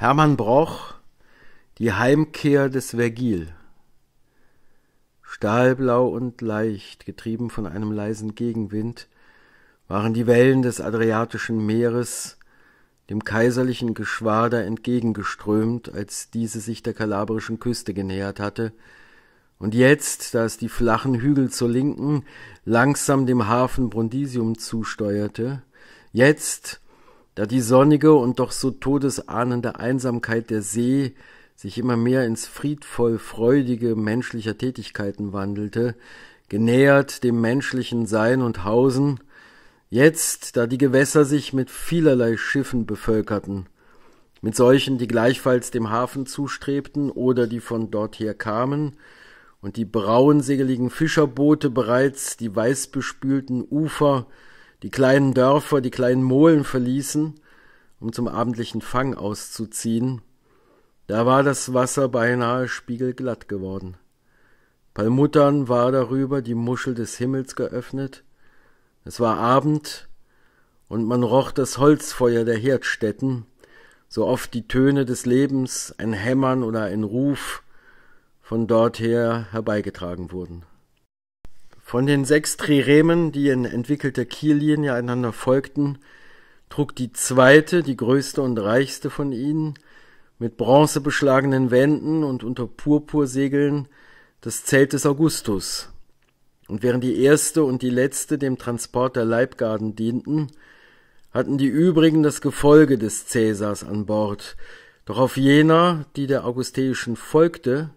Hermann Broch, die Heimkehr des Vergil. Stahlblau und leicht, getrieben von einem leisen Gegenwind, waren die Wellen des Adriatischen Meeres dem kaiserlichen Geschwader entgegengeströmt, als diese sich der kalabrischen Küste genähert hatte, und jetzt, da es die flachen Hügel zur Linken langsam dem Hafen Brundisium zusteuerte, jetzt, da die sonnige und doch so todesahnende Einsamkeit der See sich immer mehr ins friedvoll freudige menschlicher Tätigkeiten wandelte, genähert dem menschlichen Sein und Hausen, jetzt, da die Gewässer sich mit vielerlei Schiffen bevölkerten, mit solchen, die gleichfalls dem Hafen zustrebten oder die von dorther kamen, und die braunsegeligen Fischerboote bereits die weißbespülten Ufer die kleinen Dörfer, die kleinen Molen verließen, um zum abendlichen Fang auszuziehen, da war das Wasser beinahe spiegelglatt geworden. Palmuttern war darüber die Muschel des Himmels geöffnet, es war Abend, und man roch das Holzfeuer der Herdstätten, so oft die Töne des Lebens, ein Hämmern oder ein Ruf, von dorther herbeigetragen wurden. Von den sechs Triremen, die in entwickelter Kiellinie einander folgten, trug die zweite, die größte und reichste von ihnen, mit bronzebeschlagenen Wänden und unter Purpursegeln das Zelt des Augustus. Und während die erste und die letzte dem Transport der Leibgarden dienten, hatten die übrigen das Gefolge des Cäsars an Bord. Doch auf jener, die der Augusteischen folgte,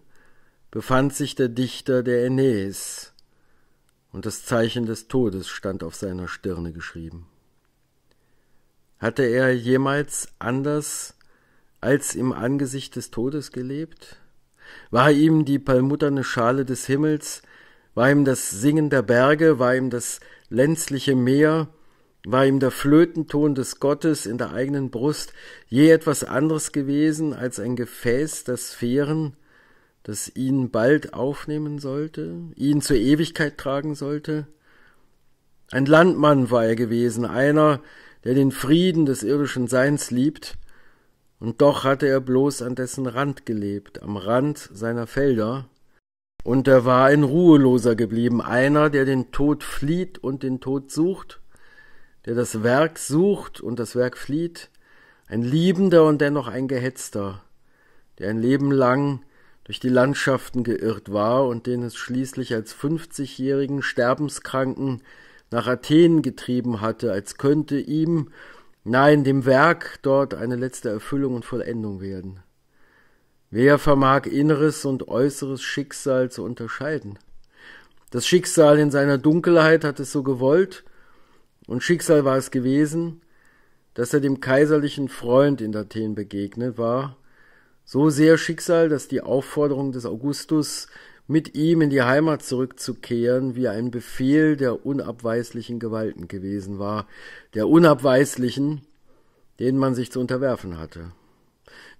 befand sich der Dichter der Aeneis, und das Zeichen des Todes stand auf seiner Stirne geschrieben. Hatte er jemals anders als im Angesicht des Todes gelebt? War ihm die palmutterne Schale des Himmels, war ihm das Singen der Berge, war ihm das lenzliche Meer, war ihm der Flötenton des Gottes in der eigenen Brust je etwas anderes gewesen als ein Gefäß, das Sphären, das ihn bald aufnehmen sollte, ihn zur Ewigkeit tragen sollte. Ein Landmann war er gewesen, einer, der den Frieden des irdischen Seins liebt, und doch hatte er bloß an dessen Rand gelebt, am Rand seiner Felder, und er war ein Ruheloser geblieben, einer, der den Tod flieht und den Tod sucht, der das Werk sucht und das Werk flieht, ein Liebender und dennoch ein Gehetzter, der ein Leben lang durch die Landschaften geirrt war und den es schließlich als 50-jährigen Sterbenskranken nach Athen getrieben hatte, als könnte ihm, nein, dem Werk dort eine letzte Erfüllung und Vollendung werden. Wer vermag inneres und äußeres Schicksal zu unterscheiden? Das Schicksal in seiner Dunkelheit hat es so gewollt, und Schicksal war es gewesen, dass er dem kaiserlichen Freund in Athen begegnet war, so sehr Schicksal, dass die Aufforderung des Augustus, mit ihm in die Heimat zurückzukehren, wie ein Befehl der unabweislichen Gewalten gewesen war, der unabweislichen, denen man sich zu unterwerfen hatte.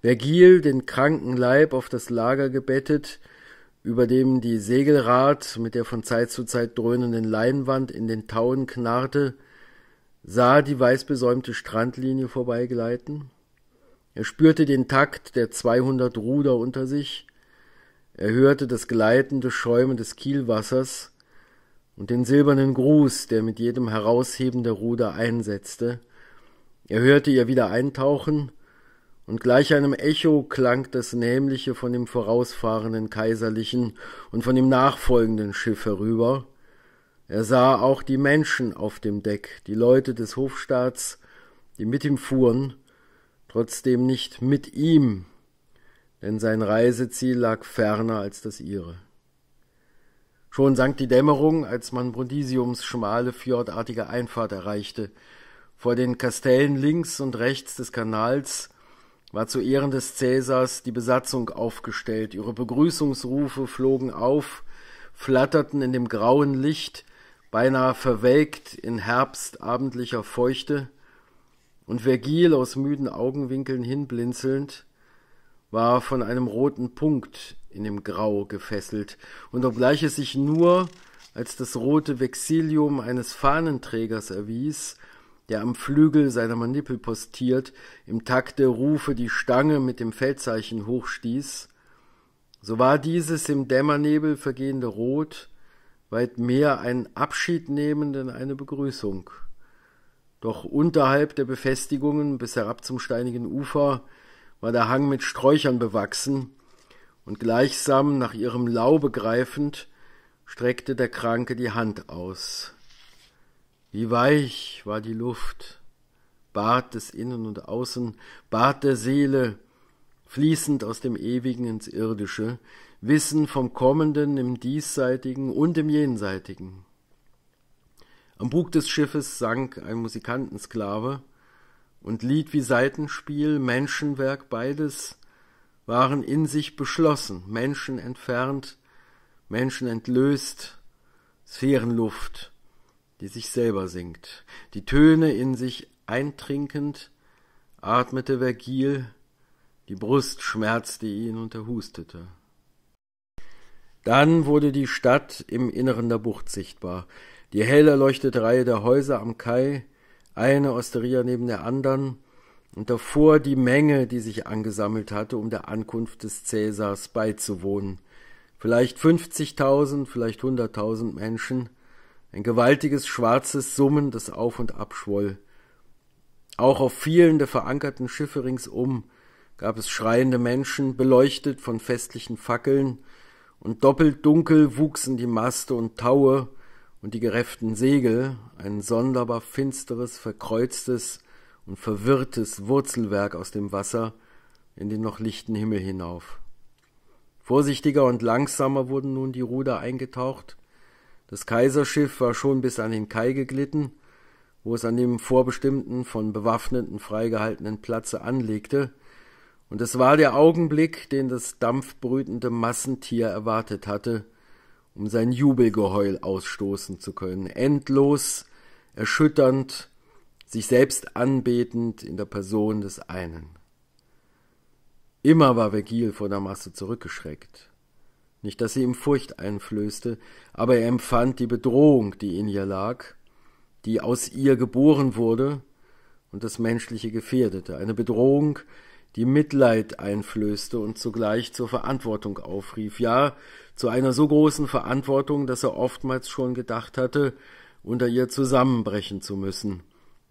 Vergil, den kranken Leib auf das Lager gebettet, über dem die Segelrad mit der von Zeit zu Zeit dröhnenden Leinwand in den Tauen knarrte, sah die weißbesäumte Strandlinie vorbeigleiten, er spürte den Takt der 200 Ruder unter sich, er hörte das gleitende Schäumen des Kielwassers und den silbernen Gruß, der mit jedem Herausheben der Ruder einsetzte. Er hörte ihr wieder eintauchen, und gleich einem Echo klang das nämliche von dem vorausfahrenden kaiserlichen und von dem nachfolgenden Schiff herüber. Er sah auch die Menschen auf dem Deck, die Leute des Hofstaats, die mit ihm fuhren, trotzdem nicht mit ihm, denn sein Reiseziel lag ferner als das ihre. Schon sank die Dämmerung, als man Brundisiums schmale, fjordartige Einfahrt erreichte. Vor den Kastellen links und rechts des Kanals war zu Ehren des Cäsars die Besatzung aufgestellt. Ihre Begrüßungsrufe flogen auf, flatterten in dem grauen Licht, beinahe verwelkt in herbstabendlicher Feuchte, und Vergil aus müden Augenwinkeln hinblinzelnd, war von einem roten Punkt in dem Grau gefesselt, und obgleich es sich nur als das rote Vexilium eines Fahnenträgers erwies, der am Flügel seiner Manipel postiert, im Takt der Rufe die Stange mit dem Feldzeichen hochstieß, so war dieses im Dämmernebel vergehende Rot weit mehr ein Abschied nehmen denn eine Begrüßung. Doch unterhalb der Befestigungen bis herab zum steinigen Ufer war der Hang mit Sträuchern bewachsen, und gleichsam nach ihrem Laube greifend, streckte der Kranke die Hand aus. Wie weich war die Luft, Bad des Innen und Außen, Bad der Seele, fließend aus dem Ewigen ins Irdische, Wissen vom Kommenden im Diesseitigen und im Jenseitigen. Am Bug des Schiffes sank ein Musikantensklave, und Lied wie Seitenspiel, Menschenwerk, beides waren in sich beschlossen, Menschen entfernt, Menschen entlöst, Sphärenluft, die sich selber singt, die Töne in sich eintrinkend, atmete Vergil, die Brust schmerzte ihn und er hustete. Dann wurde die Stadt im Inneren der Bucht sichtbar, die hell erleuchtete Reihe der Häuser am Kai, eine Osteria neben der anderen, und davor die Menge, die sich angesammelt hatte, um der Ankunft des Cäsars beizuwohnen. Vielleicht 50.000, vielleicht 100.000 Menschen. Ein gewaltiges schwarzes Summen, das auf und ab schwoll. Auch auf vielen der verankerten Schiffe ringsum gab es schreiende Menschen, beleuchtet von festlichen Fackeln, und doppelt dunkel wuchsen die Maste und Taue, und die gerefften Segel ein sonderbar finsteres, verkreuztes und verwirrtes Wurzelwerk aus dem Wasser in den noch lichten Himmel hinauf. Vorsichtiger und langsamer wurden nun die Ruder eingetaucht. Das Kaiserschiff war schon bis an den Kai geglitten, wo es an dem vorbestimmten, von Bewaffneten freigehaltenen Platze anlegte, und es war der Augenblick, den das dampfbrütende Massentier erwartet hatte, um sein Jubelgeheul ausstoßen zu können. Endlos, erschütternd, sich selbst anbetend in der Person des einen. Immer war Vergil vor der Masse zurückgeschreckt. Nicht, dass sie ihm Furcht einflößte, aber er empfand die Bedrohung, die in ihr lag, die aus ihr geboren wurde und das Menschliche gefährdete. Eine Bedrohung, die Mitleid einflößte und zugleich zur Verantwortung aufrief, ja, zu einer so großen Verantwortung, dass er oftmals schon gedacht hatte, unter ihr zusammenbrechen zu müssen.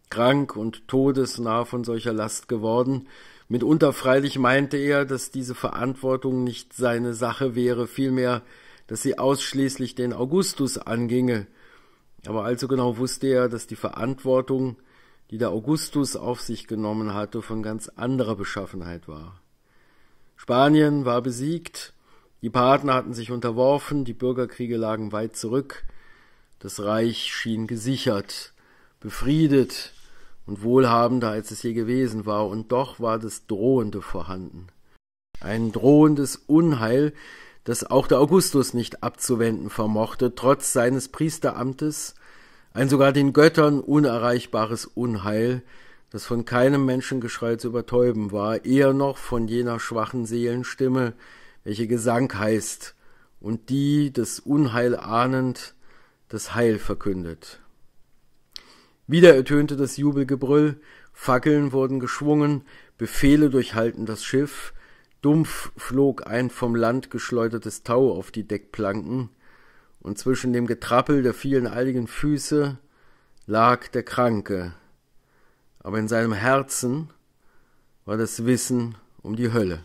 Krank und todesnah von solcher Last geworden, mitunter freilich meinte er, dass diese Verantwortung nicht seine Sache wäre, vielmehr, dass sie ausschließlich den Augustus anginge, aber allzu genau wusste er, dass die Verantwortung, die der Augustus auf sich genommen hatte, von ganz anderer Beschaffenheit war. Spanien war besiegt, die Partner hatten sich unterworfen, die Bürgerkriege lagen weit zurück, das Reich schien gesichert, befriedet und wohlhabender, als es je gewesen war, und doch war das Drohende vorhanden. Ein drohendes Unheil, das auch der Augustus nicht abzuwenden vermochte, trotz seines Priesteramtes ein sogar den Göttern unerreichbares Unheil, das von keinem Menschengeschrei zu übertäuben war, eher noch von jener schwachen Seelenstimme, welche Gesang heißt und die, das Unheil ahnend, das Heil verkündet. Wieder ertönte das Jubelgebrüll, Fackeln wurden geschwungen, Befehle durchhalten das Schiff, dumpf flog ein vom Land geschleudertes Tau auf die Deckplanken, und zwischen dem Getrappel der vielen eiligen Füße lag der Kranke, aber in seinem Herzen war das Wissen um die Hölle.